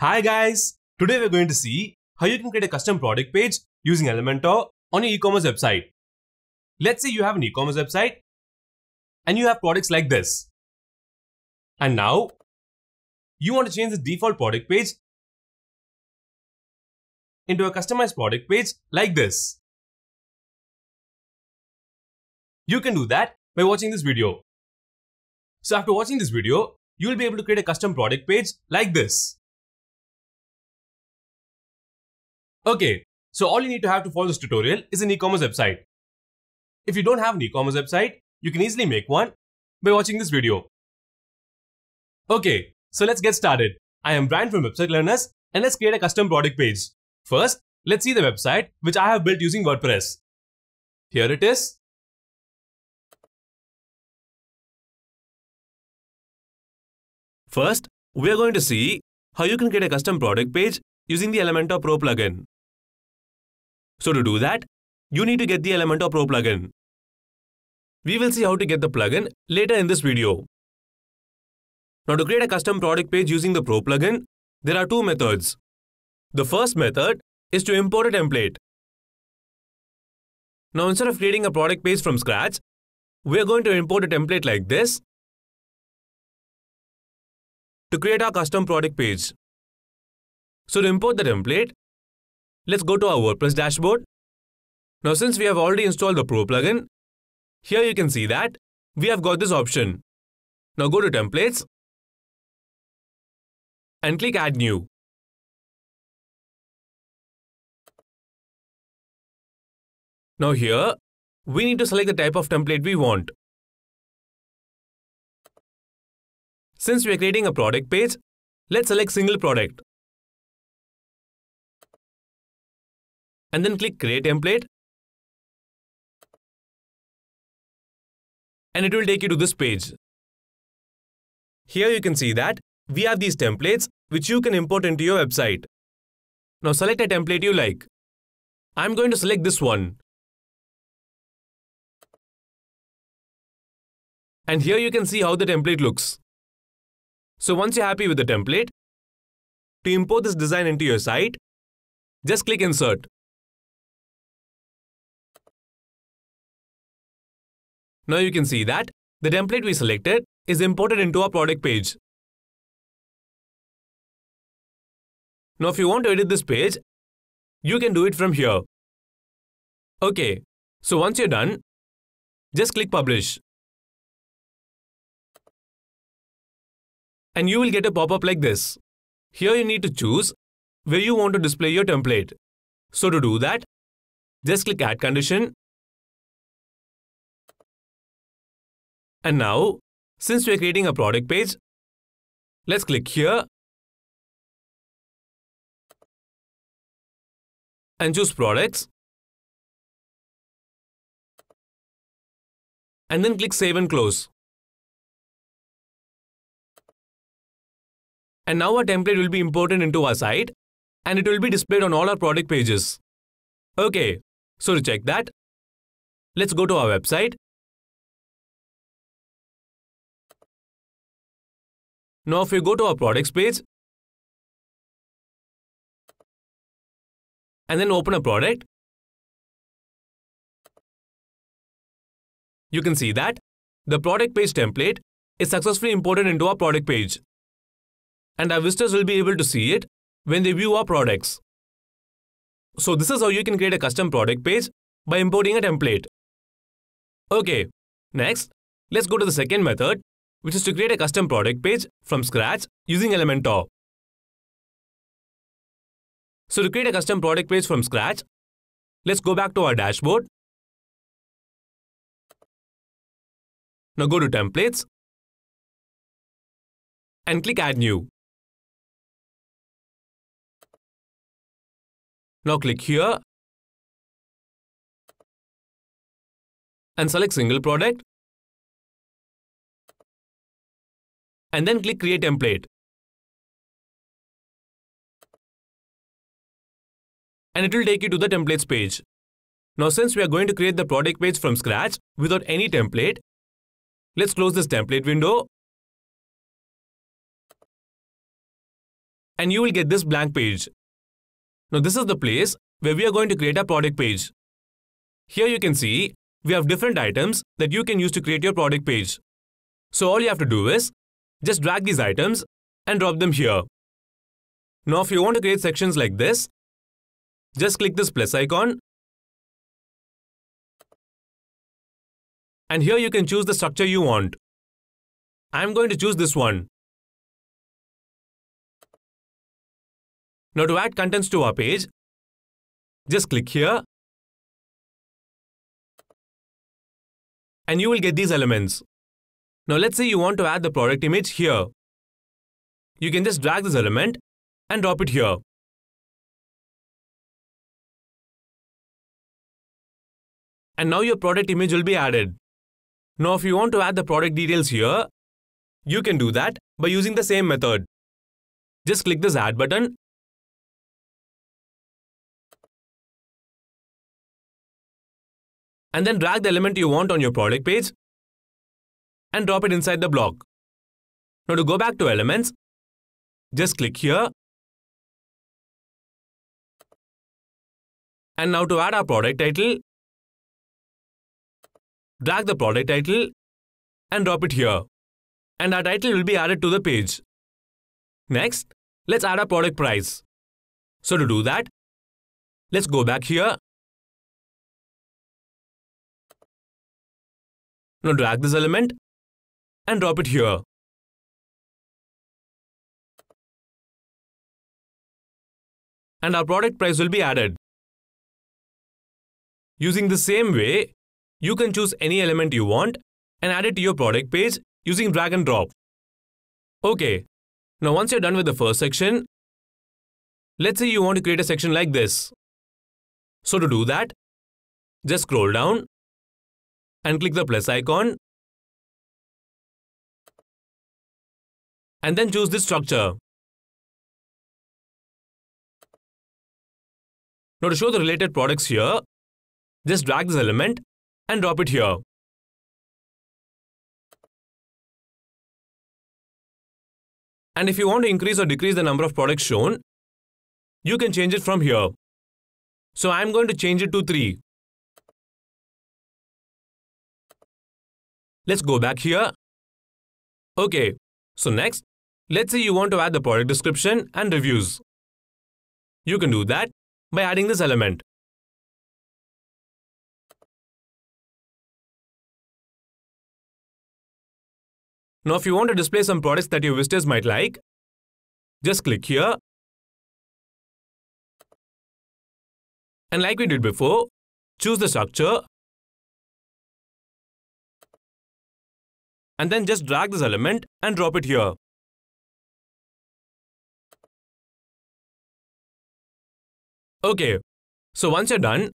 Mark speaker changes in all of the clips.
Speaker 1: Hi guys! Today we're going to see how you can create a custom product page using Elementor on your e-commerce website. Let's say you have an e-commerce website and you have products like this. And now you want to change the default product
Speaker 2: page into a customized product page like this. You can do that by watching this video. So after watching this video, you will be able to create a custom product page like this. Okay, so all you need to have to follow this tutorial
Speaker 1: is an e-commerce website. If you don't have an e-commerce website, you can easily make one by watching this video. Okay, so let's get started. I am Brian from Website Learners and let's create a custom product page. First, let's see the website which I have built using
Speaker 2: WordPress. Here it is. First, we are going to see how you can create
Speaker 1: a custom product page using the Elementor Pro plugin. So to do that, you need to get the Elementor Pro plugin. We will see how to get the plugin later in this video. Now to create a custom product page using the Pro plugin, there are two methods. The first method is to import a template. Now instead of creating a product page from scratch, we are going to import a template like
Speaker 2: this to create our custom product page.
Speaker 1: So to import the template, Let's go to our WordPress dashboard. Now since we have already installed the Pro plugin, here you can see that we have got this
Speaker 2: option. Now go to Templates and click Add New. Now here, we need to select the type of template we want. Since we are creating a product page, let's select single product. and then click create template. And it will take you to this page.
Speaker 1: Here you can see that we have these templates which you can import into your website. Now select a template you like. I'm going to select this
Speaker 2: one. And here you can see how the template looks. So once you're happy with the template, to import this design into your site, just click insert. Now you can see that the template we selected is imported into our product page. Now if you want to edit this page, you can do it from here. Okay, so once you're done, just click publish. And you will get a pop-up like this. Here you need to choose where you want to display your template. So to do that, just click add condition And now, since we're creating a product page, let's click here and choose products and then click save and close. And now our template will be imported into our site and it will be displayed on all our product pages. Okay, so to check that, let's go to our website Now if we go to our products page and then open a product, you can see that the product page template
Speaker 1: is successfully imported into our product page. And our visitors will be able to see it when they view our products. So this is how you can create a custom product page by importing a template. Okay, next, let's go to the second method which is to create a custom product page from scratch using Elementor. So to create a custom product page from scratch, let's go back to our
Speaker 2: dashboard. Now go to Templates and click Add New. Now click here and select Single Product and then click Create Template. And it will take you to the templates page. Now since we are going to create the product page from scratch without any template, let's close this template window. And you will get
Speaker 1: this blank page. Now this is the place where we are going to create a product page. Here you can see we have different items that you can use to create your product page. So all you have to do is just drag these items and drop them here. Now if you want to create sections like this, just click this plus icon.
Speaker 2: And here you can choose the structure you want. I'm going to choose this one. Now to add contents to our page, just click here and you will get these elements. Now let's say you want to add the product image here. You can just drag this element and drop it here.
Speaker 1: And now your product image will be added. Now if you want to add the product details here, you can do that by using the same method. Just click this add
Speaker 2: button and then drag the element you want on your product page and drop it inside the block. Now to go back to elements, just click here. And now to add our product title, drag the product title and drop it here. And our title will be added to the page. Next, let's add our product price. So to do that, let's go back here. Now drag this element and drop it here. And our product price will be added.
Speaker 1: Using the same way, you can choose any element you want and add it to your product page using drag and drop. Okay, now once you're done with the first section, let's say you want to create a section like this. So to do that,
Speaker 2: just scroll down and click the plus icon and then choose this structure. Now to show the related products here, just drag this element and drop it here. And if you want to increase or decrease the number of products shown, you can change it from here. So I'm going to change it to 3. Let's go back here. Okay, so next, Let's say you want to add the product description and reviews. You can do that by adding this element. Now if you want to display some products that your visitors might like, just click here. And like we did before, choose the structure. And then just drag this element and drop it here. Okay, so once you're done,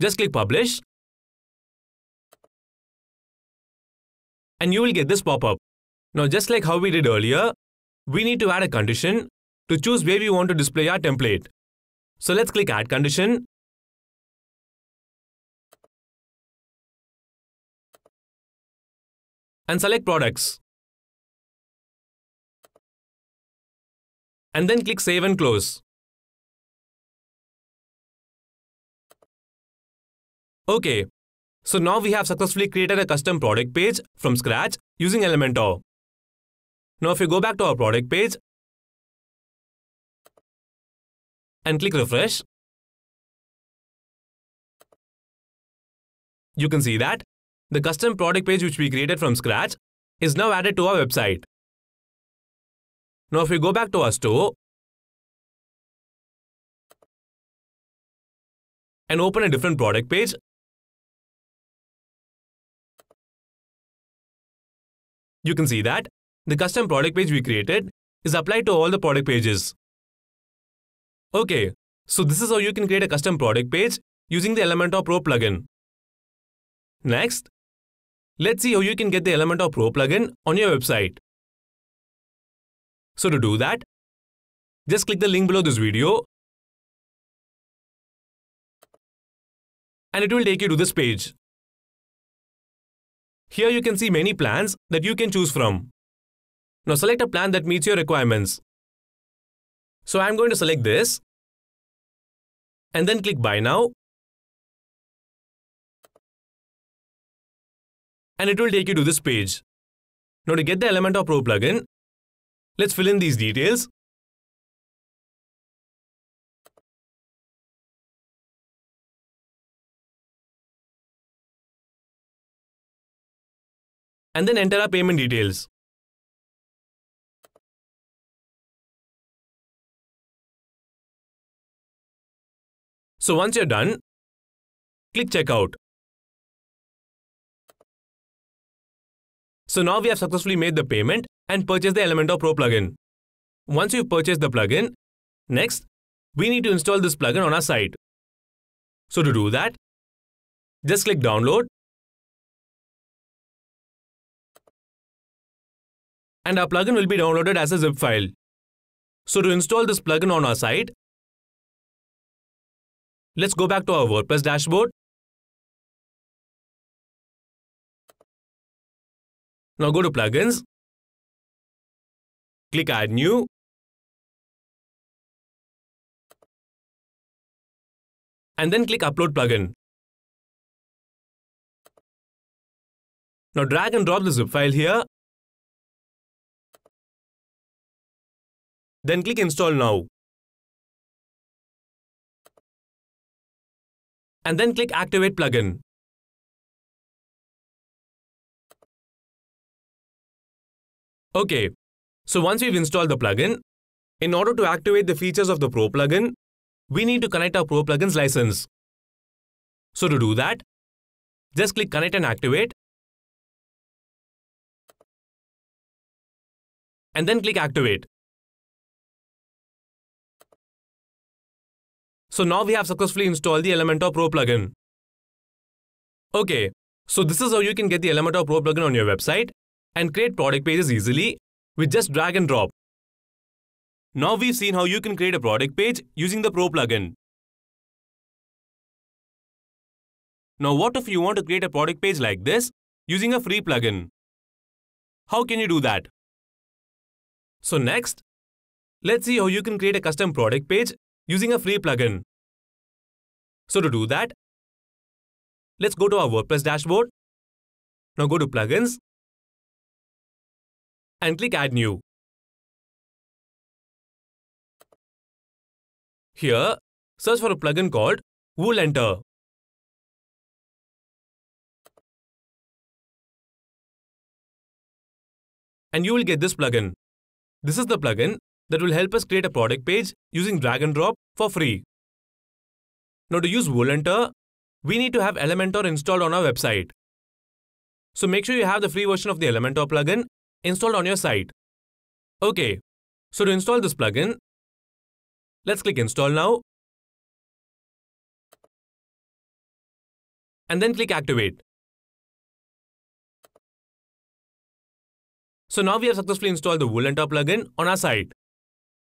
Speaker 2: just click publish and you will
Speaker 1: get this pop-up. Now just like how we did earlier, we need to add a condition to choose where we want to display our template. So let's click add condition.
Speaker 2: And select products. And then click save and close.
Speaker 1: Okay, so now we have successfully created a custom product page from scratch using Elementor. Now if we go back to our product page
Speaker 2: and click refresh, you can see that the custom product page which we created from scratch is now added to our website. Now if we go back to our store and open a different product page,
Speaker 1: You can see that the custom product page we created is applied to all the product pages. Okay, so this is how you can create a custom product page using the Elementor Pro plugin. Next, let's see how you can get the Elementor Pro
Speaker 2: plugin on your website. So to do that, just click the link below this video and it will take you to this page. Here you can see many plans that you can choose from. Now select a plan that meets your requirements. So I'm going to select this and then click buy now. And it will take you to this page. Now to get the Elementor Pro plugin, let's fill in these details and then enter our payment details. So once you're done, click checkout. So now
Speaker 1: we have successfully made the payment and purchased the Elementor Pro plugin. Once you've purchased the plugin, next, we need to install this plugin on our site. So to do that,
Speaker 2: just click download and our plugin will be downloaded as a zip file. So to install this plugin on our site, let's go back to our WordPress dashboard. Now go to plugins, click add new, and then click upload plugin. Now drag and drop the zip file here Then click Install Now. And then click Activate Plugin.
Speaker 1: Okay, so once we've installed the plugin, in order to activate the features of the Pro plugin, we need to connect our Pro plugin's license.
Speaker 2: So to do that, just click Connect and Activate and then click Activate.
Speaker 1: So now we have successfully installed the Elementor Pro plugin. Okay, so this is how you can get the Elementor Pro plugin on your website and create product pages easily with just drag and drop. Now we've seen how you can create a product page using the Pro plugin. Now what if you want to create a product page like this using a free plugin? How can you do that? So next, let's see how you can
Speaker 2: create a custom product page using a free plugin. So to do that, let's go to our WordPress dashboard. Now go to Plugins and click Add New. Here, search for a plugin called WooLenter,
Speaker 1: And you will get this plugin. This is the plugin that will help us create a product page using drag and drop for free. Now to use Volantor, we need to have Elementor installed on our website. So make sure you have the free version of the Elementor plugin installed on your site. Okay, so to install this plugin,
Speaker 2: let's click install now. And then click activate.
Speaker 1: So now we have successfully installed the Volantor plugin on our site.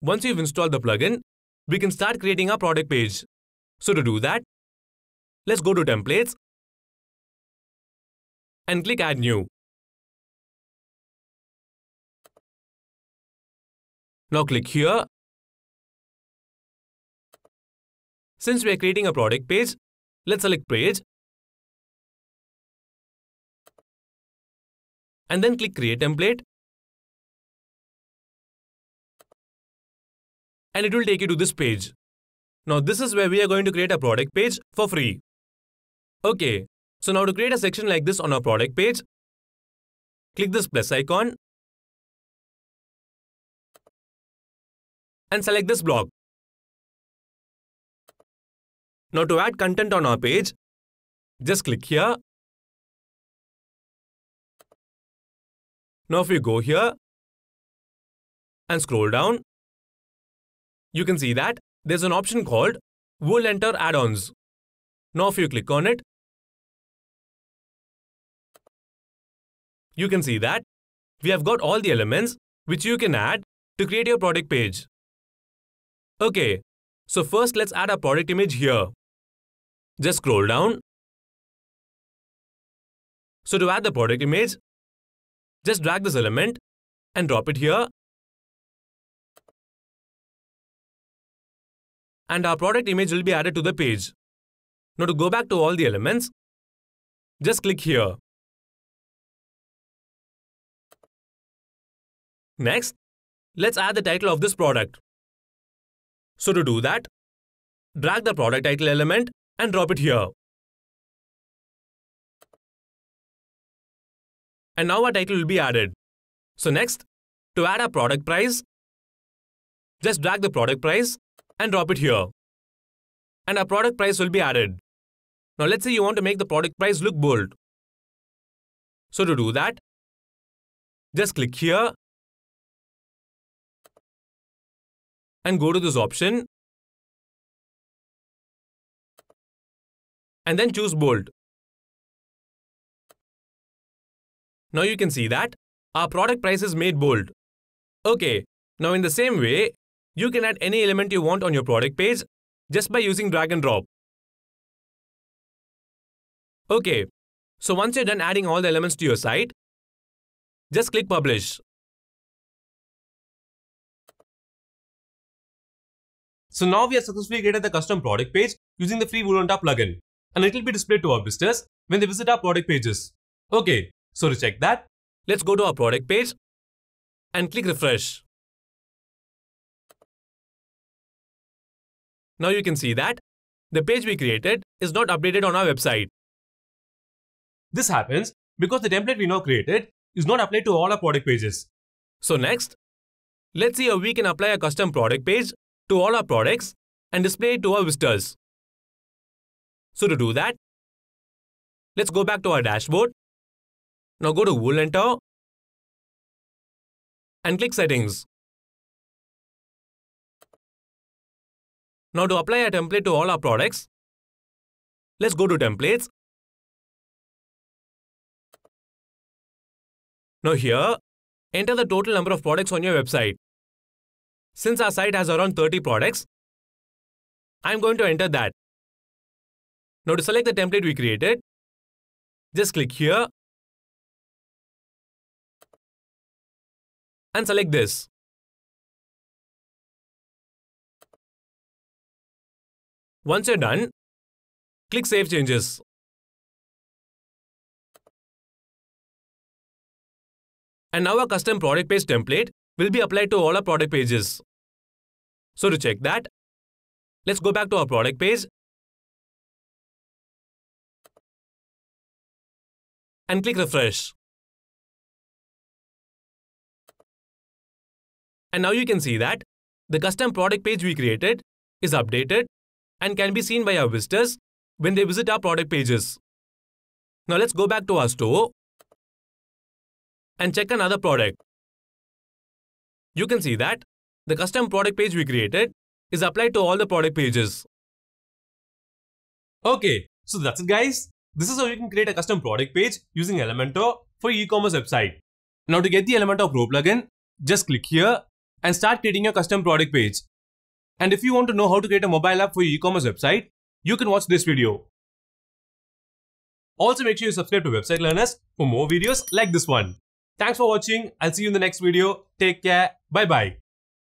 Speaker 1: Once you've installed the plugin, we can start creating our product page. So to do that, let's go
Speaker 2: to Templates and click Add New. Now click here. Since we are creating a product page, let's select Page and then click Create Template
Speaker 1: and it will take you to this page. Now this is where we are going to create a product page for free. Okay, so now to create a section like this on our product page, click this
Speaker 2: plus icon and select this block. Now to add content on our page, just click here. Now if you go here and scroll down, you can see that there's an option called We'll enter add-ons. Now if you click on it, you can see that
Speaker 1: we have got all the elements which you can add to create your product page. Okay, so first let's add a product image here. Just scroll down.
Speaker 2: So to add the product image, just drag this element and drop it here and our product image will be added to the page. Now to go back to all the elements, just click here. Next, let's add the title of this product. So to do that, drag the product title element and drop it here. And now our title will be added. So next, to add our product price, just drag the product price and drop it here. And our product price will be added. Now let's say you want to make the product price look bold. So to do that, just click here and go to this option and then choose bold. Now you can see that
Speaker 1: our product price is made bold. Okay, now in the same way, you can add any element you want on your product page just by using drag and drop.
Speaker 2: Okay, so once you're done adding all the elements to your site, just click Publish.
Speaker 1: So now we have successfully created the custom product page using the free Woolonta plugin and it will be displayed to our visitors when they visit our product pages. Okay, so to check that, let's go to our
Speaker 2: product page and click refresh. Now you can see that the page we created is not updated on our
Speaker 1: website. This happens because the template we now created is not applied to all our product pages. So next, let's see how we can apply a custom product page to all our products and display it to our visitors. So to do that,
Speaker 2: let's go back to our dashboard. Now go to WooCommerce and click Settings. Now to apply a template to all our products, let's go to templates. Now here,
Speaker 1: enter the total number of products on your website. Since our site has around 30 products, I'm going to enter that. Now to select the template
Speaker 2: we created, just click here and select this. Once you're done, click Save Changes.
Speaker 1: And now a custom product page template will be applied to all our product pages. So to check that, let's go back to our product page
Speaker 2: and click refresh.
Speaker 1: And now you can see that the custom product page we created is updated and can be seen by our visitors when they visit our product pages. Now let's go back to our store and check another product. You can see that the custom product page we created is applied to all the product pages. Okay, so that's it guys. This is how you can create a custom product page using Elementor for e-commerce website. Now to get the Elementor Pro plugin, just click here and start creating your custom product page. And if you want to know how to create a mobile app for your e-commerce website, you can watch this video. Also make sure you subscribe to Website Learners for more videos like this one. Thanks for watching. I'll see you in the next video. Take care. Bye bye.